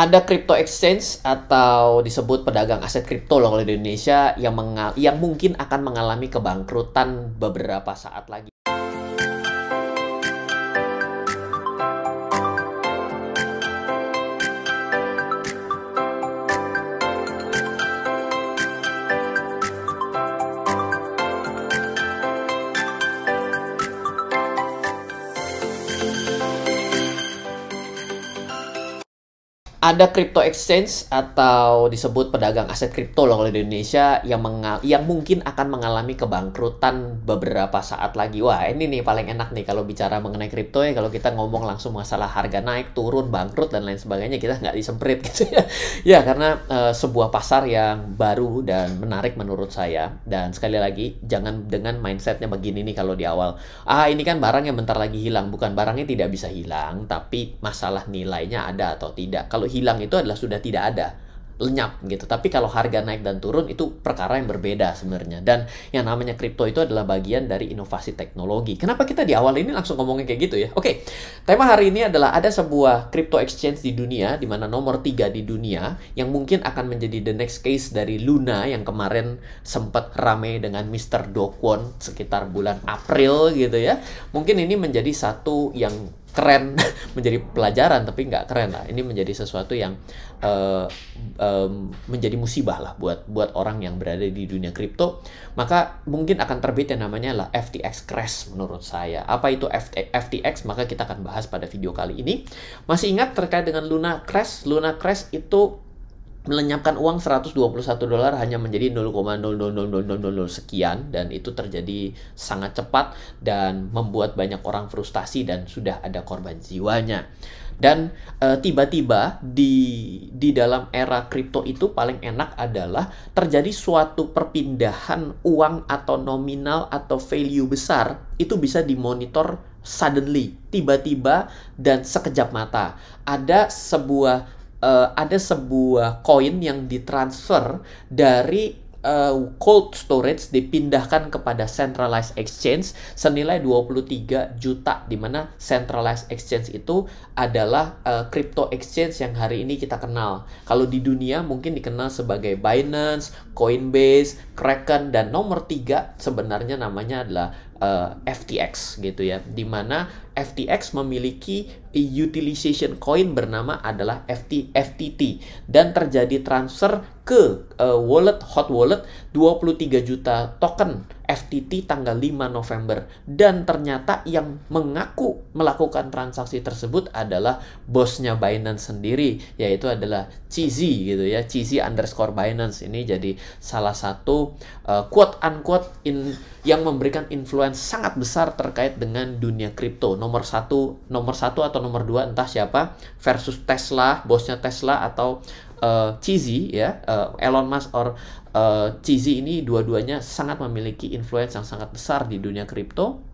ada crypto exchange atau disebut pedagang aset kripto loh oleh di Indonesia yang yang mungkin akan mengalami kebangkrutan beberapa saat lagi. ada crypto exchange atau disebut pedagang aset kripto loh kalau di Indonesia yang mengal yang mungkin akan mengalami kebangkrutan beberapa saat lagi. Wah, ini nih paling enak nih kalau bicara mengenai kripto ya kalau kita ngomong langsung masalah harga naik, turun, bangkrut dan lain sebagainya kita nggak disemprit gitu ya. ya karena e, sebuah pasar yang baru dan menarik menurut saya. Dan sekali lagi jangan dengan mindsetnya begini nih kalau di awal. Ah, ini kan barang yang bentar lagi hilang, bukan barangnya tidak bisa hilang, tapi masalah nilainya ada atau tidak. Kalau hilang itu adalah sudah tidak ada lenyap gitu. Tapi kalau harga naik dan turun itu perkara yang berbeda sebenarnya. Dan yang namanya kripto itu adalah bagian dari inovasi teknologi. Kenapa kita di awal ini langsung ngomongin kayak gitu ya? Oke, okay. tema hari ini adalah ada sebuah crypto exchange di dunia di mana nomor tiga di dunia yang mungkin akan menjadi the next case dari Luna yang kemarin sempat rame dengan Mr. Dokwon sekitar bulan April gitu ya. Mungkin ini menjadi satu yang keren menjadi pelajaran tapi nggak keren lah ini menjadi sesuatu yang uh, um, menjadi musibah lah buat buat orang yang berada di dunia kripto maka mungkin akan terbit yang namanya lah FTX crash menurut saya apa itu FTX maka kita akan bahas pada video kali ini masih ingat terkait dengan Luna crash Luna crash itu melenyapkan uang 121 dolar hanya menjadi 0,000000 sekian dan itu terjadi sangat cepat dan membuat banyak orang frustasi dan sudah ada korban jiwanya. Dan eh, tiba-tiba uh, di di dalam era kripto itu paling enak adalah terjadi suatu perpindahan uang atau nominal atau value besar itu bisa dimonitor suddenly, tiba-tiba dan sekejap mata. Ada sebuah uh, ada sebuah koin yang ditransfer dari uh, cold storage dipindahkan kepada centralized exchange senilai 23 juta di mana centralized exchange itu adalah uh, crypto exchange yang hari ini kita kenal. Kalau di dunia mungkin dikenal sebagai Binance, Coinbase, Kraken dan nomor tiga sebenarnya namanya adalah FTX gitu ya. Di mana FTX memiliki utilization coin bernama adalah FT, FTT dan terjadi transfer ke uh, wallet hot wallet 23 juta token FTT tanggal 5 November dan ternyata yang mengaku melakukan transaksi tersebut adalah bosnya Binance sendiri yaitu adalah CZ gitu ya Cheesy underscore Binance ini jadi salah satu uh, quote unquote in yang memberikan influence sangat besar terkait dengan dunia kripto nomor satu nomor satu atau nomor dua entah siapa versus Tesla bosnya Tesla atau uh, Cheesy ya uh, Elon Musk or uh, Cheesy ini dua-duanya sangat memiliki influence yang sangat besar di dunia kripto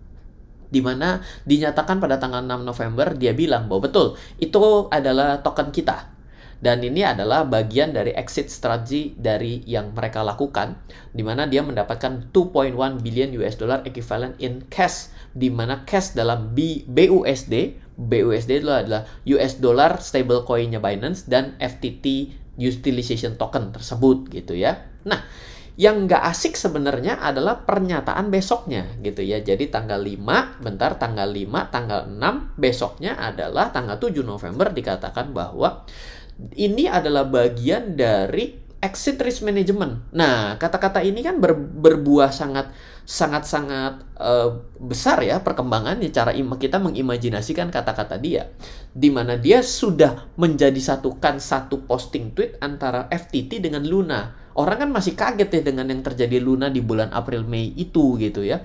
di mana dinyatakan pada tanggal 6 November dia bilang bahwa betul itu adalah token kita dan ini adalah bagian dari exit strategy dari yang mereka lakukan, di mana dia mendapatkan 2.1 billion US dollar equivalent in cash, di mana cash dalam B, BUSD, BUSD itu adalah US dollar stable coinnya Binance dan FTT utilization token tersebut gitu ya. Nah, yang nggak asik sebenarnya adalah pernyataan besoknya gitu ya. Jadi tanggal 5, bentar tanggal 5, tanggal 6, besoknya adalah tanggal 7 November dikatakan bahwa ini adalah bagian dari exit risk management. Nah, kata-kata ini kan ber, berbuah sangat sangat sangat uh, eh, besar ya perkembangannya cara kita mengimajinasikan kata-kata dia di mana dia sudah menjadi satukan satu posting tweet antara FTT dengan Luna. Orang kan masih kaget ya dengan yang terjadi Luna di bulan April Mei itu gitu ya.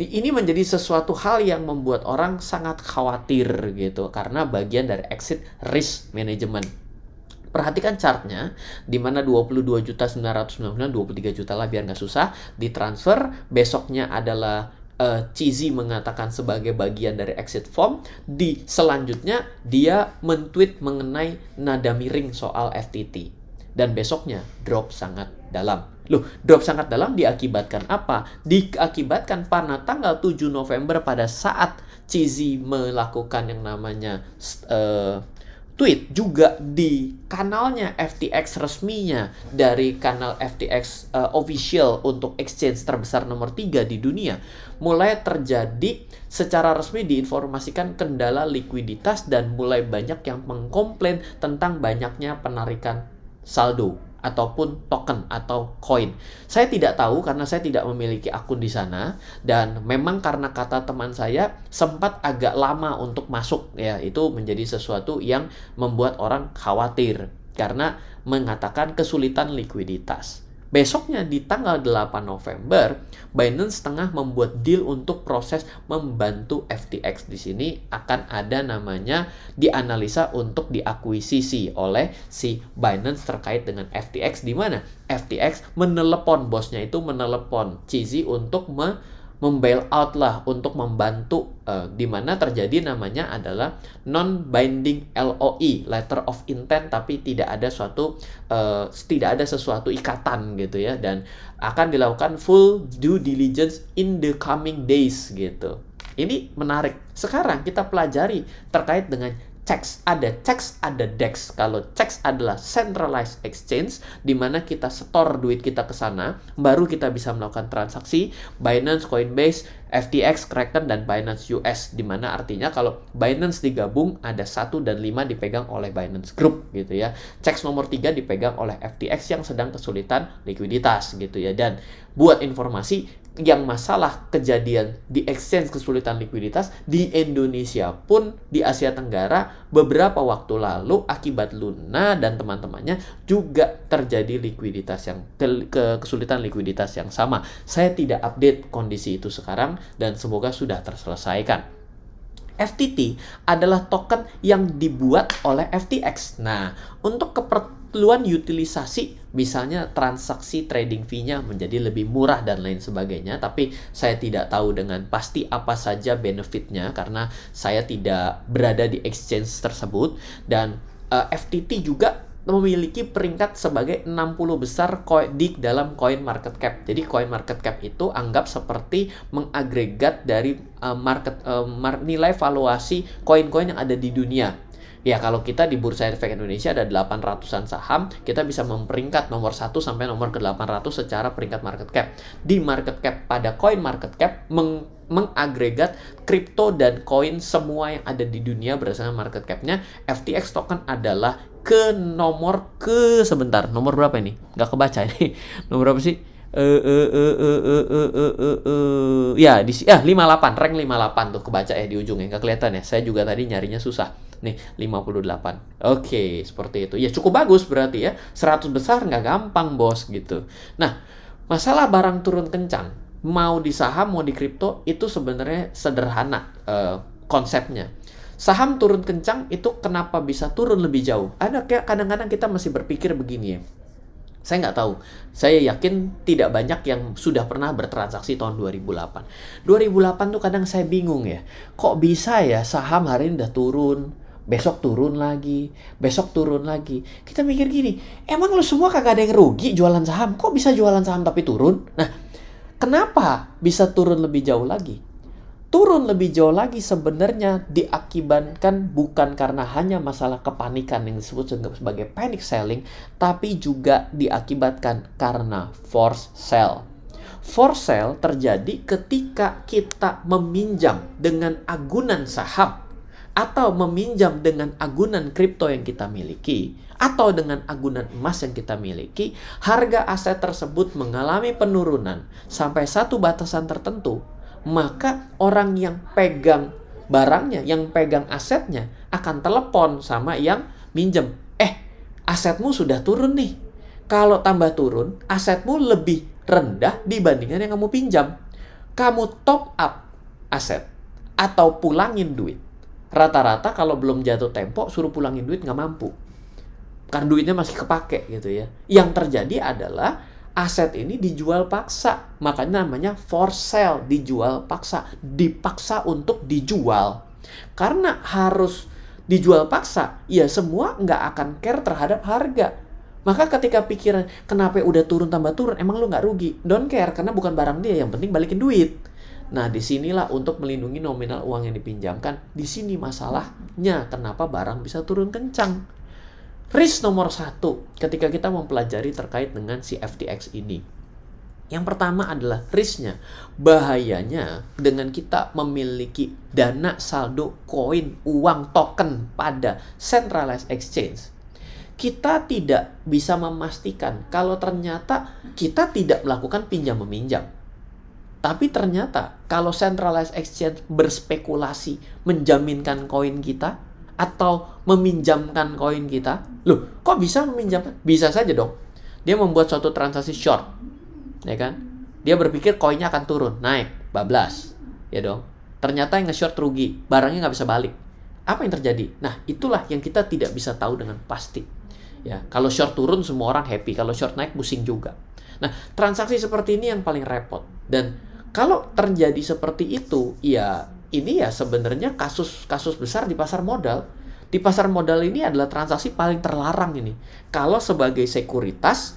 Ini menjadi sesuatu hal yang membuat orang sangat khawatir gitu karena bagian dari exit risk management perhatikan chartnya di mana 22 juta 999 23 juta lah biar nggak susah ditransfer besoknya adalah uh, eh, Cizi mengatakan sebagai bagian dari exit form di selanjutnya dia mentweet mengenai nada miring soal FTT dan besoknya drop sangat dalam Loh, drop sangat dalam diakibatkan apa? Diakibatkan pada tanggal 7 November pada saat Cizi melakukan yang namanya uh, tweet juga di kanalnya FTX resminya dari kanal FTX uh, eh, official untuk exchange terbesar nomor 3 di dunia mulai terjadi secara resmi diinformasikan kendala likuiditas dan mulai banyak yang mengkomplain tentang banyaknya penarikan saldo ataupun token atau koin. Saya tidak tahu karena saya tidak memiliki akun di sana dan memang karena kata teman saya sempat agak lama untuk masuk ya itu menjadi sesuatu yang membuat orang khawatir karena mengatakan kesulitan likuiditas. Besoknya di tanggal 8 November, Binance tengah membuat deal untuk proses membantu FTX di sini akan ada namanya dianalisa untuk diakuisisi oleh si Binance terkait dengan FTX di mana FTX menelepon bosnya itu menelepon Cizi untuk me membail out lah untuk membantu Eh, di mana terjadi namanya adalah non-binding LOI e, (letter of intent) tapi tidak ada suatu uh, tidak ada sesuatu ikatan gitu ya dan akan dilakukan full due diligence in the coming days gitu. Ini menarik. Sekarang kita pelajari terkait dengan checks, ada checks, ada dex. Kalau checks adalah centralized exchange, di mana kita setor duit kita ke sana, baru kita bisa melakukan transaksi Binance, Coinbase, FTX, Kraken, dan Binance US. Di mana artinya kalau Binance digabung, ada satu dan lima dipegang oleh Binance Group gitu ya. Checks nomor tiga dipegang oleh FTX yang sedang kesulitan likuiditas gitu ya. Dan buat informasi, yang masalah kejadian di exchange kesulitan likuiditas di Indonesia pun di Asia Tenggara beberapa waktu lalu akibat Luna dan teman-temannya juga terjadi likuiditas yang ke, kesulitan likuiditas yang sama. Saya tidak update kondisi itu sekarang dan semoga sudah terselesaikan. FTT adalah token yang dibuat oleh FTX. Nah, untuk keper ketentuan utilisasi misalnya transaksi trading fee-nya menjadi lebih murah dan lain sebagainya tapi saya tidak tahu dengan pasti apa saja benefitnya karena saya tidak berada di exchange tersebut dan uh, eh, FTT juga memiliki peringkat sebagai 60 besar koin di dalam coin market cap. Jadi coin market cap itu anggap seperti mengagregat dari uh, market uh, mar, nilai valuasi koin-koin yang ada di dunia ya kalau kita di Bursa Efek Indonesia ada 800-an saham, kita bisa memperingkat nomor 1 sampai nomor ke-800 secara peringkat market cap. Di market cap pada coin market cap meng mengagregat kripto dan koin semua yang ada di dunia berdasarkan market capnya FTX token adalah ke nomor ke sebentar nomor berapa ini nggak kebaca ini nomor berapa sih eh eh eh eh eh eh eh eh, eh, eh, eh. ya di lima 58 rank 58 tuh kebaca ya di ujungnya nggak kelihatan ya saya juga tadi nyarinya susah nih 58 oke seperti itu ya cukup bagus berarti ya 100 besar nggak gampang bos gitu nah masalah barang turun kencang mau di saham mau di kripto itu sebenarnya sederhana uh, konsepnya saham turun kencang itu kenapa bisa turun lebih jauh ada kayak kadang-kadang kita masih berpikir begini ya saya nggak tahu. Saya yakin tidak banyak yang sudah pernah bertransaksi tahun 2008. 2008 tuh kadang saya bingung ya. Kok bisa ya saham hari ini udah turun, besok turun lagi, besok turun lagi. Kita mikir gini, emang lu semua kagak ada yang rugi jualan saham? Kok bisa jualan saham tapi turun? Nah, kenapa bisa turun lebih jauh lagi? Turun lebih jauh lagi sebenarnya diakibatkan bukan karena hanya masalah kepanikan yang disebut sebagai panic selling, tapi juga diakibatkan karena force sell. For sale terjadi ketika kita meminjam dengan agunan saham atau meminjam dengan agunan kripto yang kita miliki atau dengan agunan emas yang kita miliki, harga aset tersebut mengalami penurunan sampai satu batasan tertentu, maka orang yang pegang barangnya, yang pegang asetnya akan telepon sama yang minjem. Eh, asetmu sudah turun nih. Kalau tambah turun, asetmu lebih rendah dibandingkan yang kamu pinjam. Kamu top up aset atau pulangin duit rata-rata kalau belum jatuh tempo suruh pulangin duit nggak mampu karena duitnya masih kepake gitu ya yang terjadi adalah aset ini dijual paksa makanya namanya for sale dijual paksa dipaksa untuk dijual karena harus dijual paksa ya semua nggak akan care terhadap harga maka ketika pikiran kenapa udah turun tambah turun emang lu nggak rugi don't care karena bukan barang dia yang penting balikin duit Nah, disinilah untuk melindungi nominal uang yang dipinjamkan. Di sini masalahnya, kenapa barang bisa turun kencang? Risk nomor satu ketika kita mempelajari terkait dengan si FTX ini. Yang pertama adalah risknya. Bahayanya dengan kita memiliki dana saldo koin uang token pada centralized exchange. Kita tidak bisa memastikan kalau ternyata kita tidak melakukan pinjam meminjam tapi ternyata kalau centralized exchange berspekulasi menjaminkan koin kita atau meminjamkan koin kita, loh kok bisa meminjam? Bisa saja dong. Dia membuat suatu transaksi short, ya kan? Dia berpikir koinnya akan turun, naik, bablas, ya dong. Ternyata yang nge-short rugi, barangnya nggak bisa balik. Apa yang terjadi? Nah, itulah yang kita tidak bisa tahu dengan pasti. Ya, kalau short turun semua orang happy, kalau short naik pusing juga. Nah, transaksi seperti ini yang paling repot dan kalau terjadi seperti itu, ya ini ya sebenarnya kasus-kasus besar di pasar modal. Di pasar modal ini adalah transaksi paling terlarang ini. Kalau sebagai sekuritas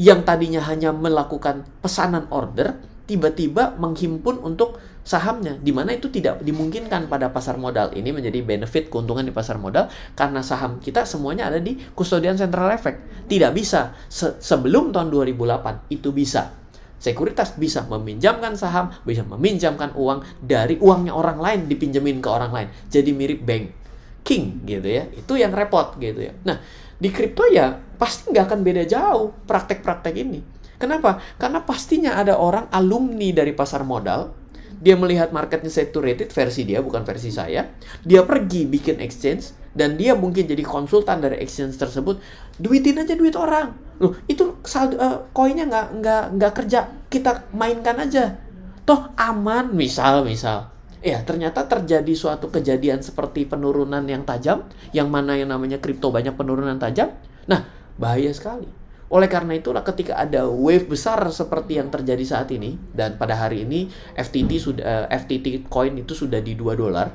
yang tadinya hanya melakukan pesanan order, tiba-tiba menghimpun untuk sahamnya di mana itu tidak dimungkinkan pada pasar modal ini menjadi benefit keuntungan di pasar modal karena saham kita semuanya ada di kustodian central efek tidak bisa Se sebelum tahun 2008 itu bisa Sekuritas bisa meminjamkan saham, bisa meminjamkan uang dari uangnya orang lain dipinjemin ke orang lain. Jadi mirip bank. King gitu ya. Itu yang repot gitu ya. Nah, di kripto ya pasti nggak akan beda jauh praktek-praktek ini. Kenapa? Karena pastinya ada orang alumni dari pasar modal, dia melihat marketnya saturated versi dia bukan versi saya, dia pergi bikin exchange dan dia mungkin jadi konsultan dari exchange tersebut, duitin aja duit orang. Loh, itu saldo uh, koinnya nggak nggak nggak kerja kita mainkan aja toh aman misal misal ya ternyata terjadi suatu kejadian seperti penurunan yang tajam yang mana yang namanya kripto banyak penurunan tajam nah bahaya sekali oleh karena itulah ketika ada wave besar seperti yang terjadi saat ini dan pada hari ini FTT sudah uh, eh, FTT coin itu sudah di 2 dolar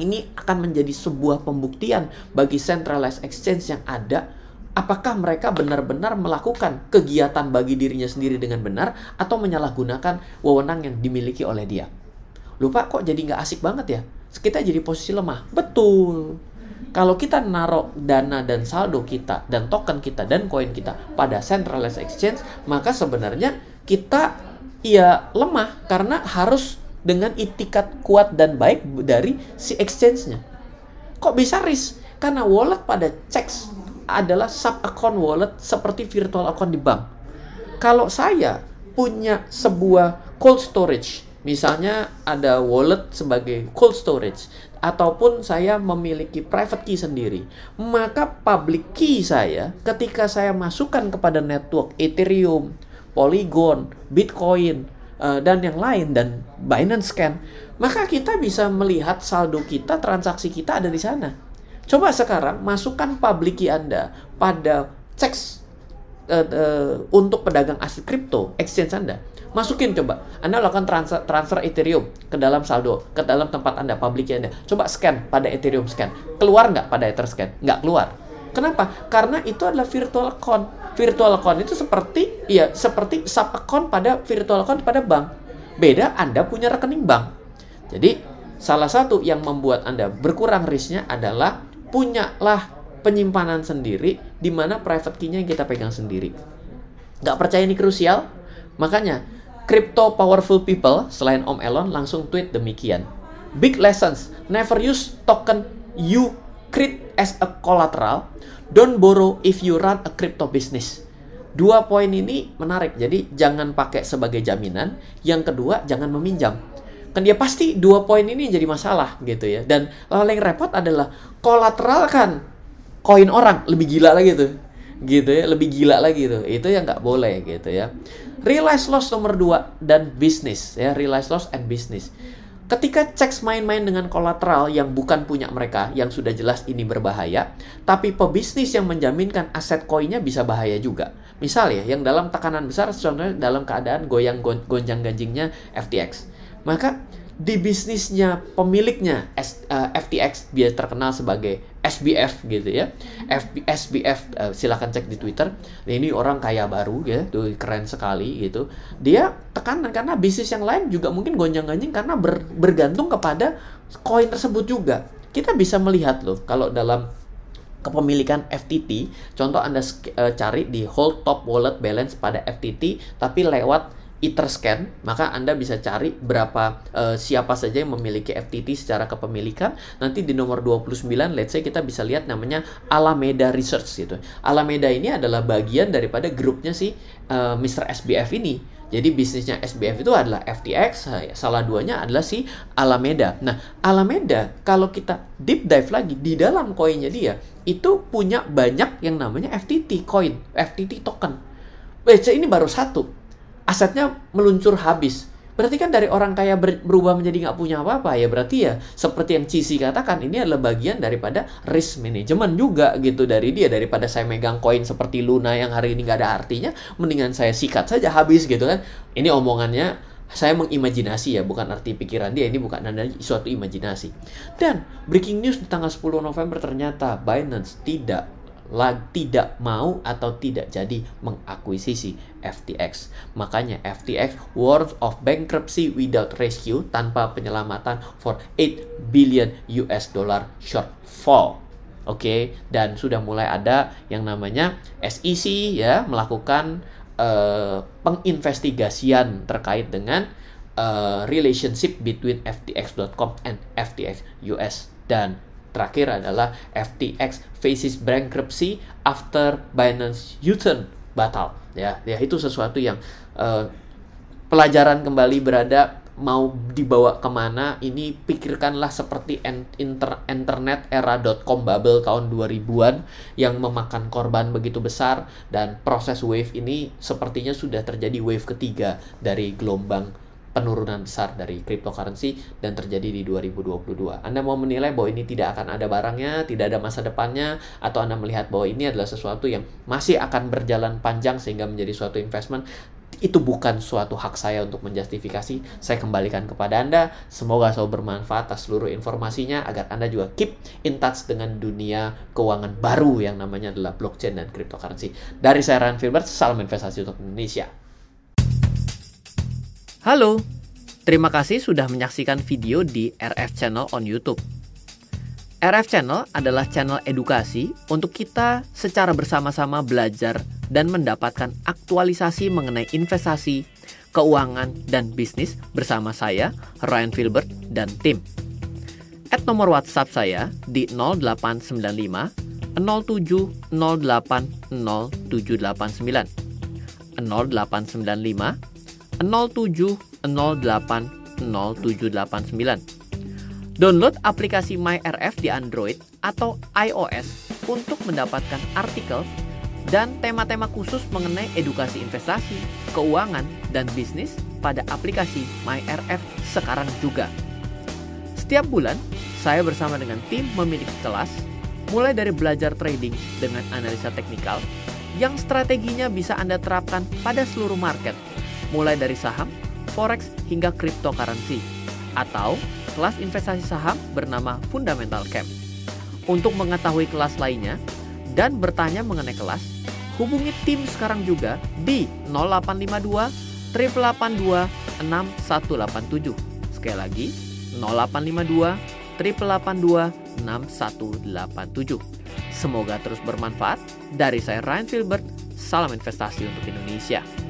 ini akan menjadi sebuah pembuktian bagi centralized exchange yang ada apakah mereka benar-benar melakukan kegiatan bagi dirinya sendiri dengan benar atau menyalahgunakan wewenang yang dimiliki oleh dia. Lupa kok jadi nggak asik banget ya? Kita jadi posisi lemah. Betul. Kalau kita naruh dana dan saldo kita dan token kita dan koin kita pada centralized exchange, maka sebenarnya kita ya lemah karena harus dengan itikat kuat dan baik dari si exchange-nya. Kok bisa risk? Karena wallet pada checks adalah sub account wallet seperti virtual account di bank. Kalau saya punya sebuah cold storage, misalnya ada wallet sebagai cold storage ataupun saya memiliki private key sendiri, maka public key saya ketika saya masukkan kepada network Ethereum, Polygon, Bitcoin, eh, dan yang lain dan Binance Scan, maka kita bisa melihat saldo kita, transaksi kita ada di sana. Coba sekarang masukkan public key Anda pada cek uh, eh, uh, eh, untuk pedagang aset kripto exchange Anda. Masukin coba. Anda lakukan transfer, transfer Ethereum ke dalam saldo, ke dalam tempat Anda, public key Anda. Coba scan pada Ethereum scan. Keluar nggak pada Ether scan? Nggak keluar. Kenapa? Karena itu adalah virtual account. Virtual account itu seperti ya seperti sub account pada virtual account pada bank. Beda Anda punya rekening bank. Jadi salah satu yang membuat Anda berkurang risknya adalah punyalah penyimpanan sendiri di mana private key-nya yang kita pegang sendiri. Gak percaya ini krusial? Makanya, crypto powerful people selain Om Elon langsung tweet demikian. Big lessons, never use token you create as a collateral, don't borrow if you run a crypto business. Dua poin ini menarik, jadi jangan pakai sebagai jaminan. Yang kedua, jangan meminjam kan dia pasti dua poin ini jadi masalah gitu ya dan hal yang repot adalah kolateral kan koin orang lebih gila lagi tuh gitu ya lebih gila lagi tuh itu yang nggak boleh gitu ya realize loss nomor dua dan bisnis ya realize loss and business ketika checks main-main dengan kolateral yang bukan punya mereka yang sudah jelas ini berbahaya tapi pebisnis yang menjaminkan aset koinnya bisa bahaya juga misal ya yang dalam tekanan besar contohnya dalam keadaan goyang gonjang ganjingnya FTX maka di bisnisnya pemiliknya eh, FTX dia terkenal sebagai SBF gitu ya. FB, SBF uh, eh, silahkan cek di Twitter. Nah, ini orang kaya baru ya, tuh keren sekali gitu. Dia tekanan karena bisnis yang lain juga mungkin gonjang-ganjing karena ber, bergantung kepada koin tersebut juga. Kita bisa melihat loh kalau dalam kepemilikan FTT, contoh Anda eh, cari di hold top wallet balance pada FTT tapi lewat Etherscan, maka Anda bisa cari berapa uh, siapa saja yang memiliki FTT secara kepemilikan. Nanti di nomor 29 let's say kita bisa lihat namanya Alameda Research gitu. Alameda ini adalah bagian daripada grupnya si uh, eh, Mr. SBF ini. Jadi bisnisnya SBF itu adalah FTX, salah duanya adalah si Alameda. Nah, Alameda kalau kita deep dive lagi di dalam koinnya dia itu punya banyak yang namanya FTT coin, FTT token. Baca ini baru satu asetnya meluncur habis. Berarti kan dari orang kaya berubah menjadi nggak punya apa-apa ya berarti ya seperti yang Cici katakan ini adalah bagian daripada risk management juga gitu dari dia daripada saya megang koin seperti Luna yang hari ini nggak ada artinya mendingan saya sikat saja habis gitu kan ini omongannya saya mengimajinasi ya bukan arti pikiran dia ini bukan ada suatu imajinasi dan breaking news di tanggal 10 November ternyata Binance tidak tidak mau atau tidak jadi mengakuisisi FTX. Makanya FTX World of bankruptcy without rescue tanpa penyelamatan for 8 billion US dollar shortfall. Oke, okay? dan sudah mulai ada yang namanya SEC ya melakukan uh, penginvestigasian terkait dengan uh, relationship between FTX.com and FTX US dan Terakhir adalah FTX faces bankruptcy after Binance U-turn batal. Ya, ya itu sesuatu yang uh, pelajaran kembali berada mau dibawa kemana ini pikirkanlah seperti inter internet com bubble tahun 2000-an yang memakan korban begitu besar dan proses wave ini sepertinya sudah terjadi wave ketiga dari gelombang penurunan besar dari cryptocurrency dan terjadi di 2022. Anda mau menilai bahwa ini tidak akan ada barangnya, tidak ada masa depannya, atau Anda melihat bahwa ini adalah sesuatu yang masih akan berjalan panjang sehingga menjadi suatu investment, itu bukan suatu hak saya untuk menjustifikasi. Saya kembalikan kepada Anda. Semoga selalu bermanfaat atas seluruh informasinya agar Anda juga keep in touch dengan dunia keuangan baru yang namanya adalah blockchain dan cryptocurrency. Dari saya Ryan Filbert, salam investasi untuk Indonesia. Halo, terima kasih sudah menyaksikan video di RF Channel on YouTube. RF Channel adalah channel edukasi untuk kita secara bersama-sama belajar dan mendapatkan aktualisasi mengenai investasi, keuangan, dan bisnis bersama saya, Ryan Filbert, dan tim. At nomor WhatsApp saya di 0895 07080789 0895 07080789. Download aplikasi MyRF di Android atau iOS untuk mendapatkan artikel dan tema-tema khusus mengenai edukasi investasi, keuangan, dan bisnis pada aplikasi MyRF sekarang juga. Setiap bulan, saya bersama dengan tim memiliki kelas, mulai dari belajar trading dengan analisa teknikal, yang strateginya bisa Anda terapkan pada seluruh market mulai dari saham, forex, hingga cryptocurrency, atau kelas investasi saham bernama Fundamental Camp. Untuk mengetahui kelas lainnya dan bertanya mengenai kelas, hubungi tim sekarang juga di 0852 382 6187. Sekali lagi, 0852 382 6187. Semoga terus bermanfaat. Dari saya Ryan Filbert, salam investasi untuk Indonesia.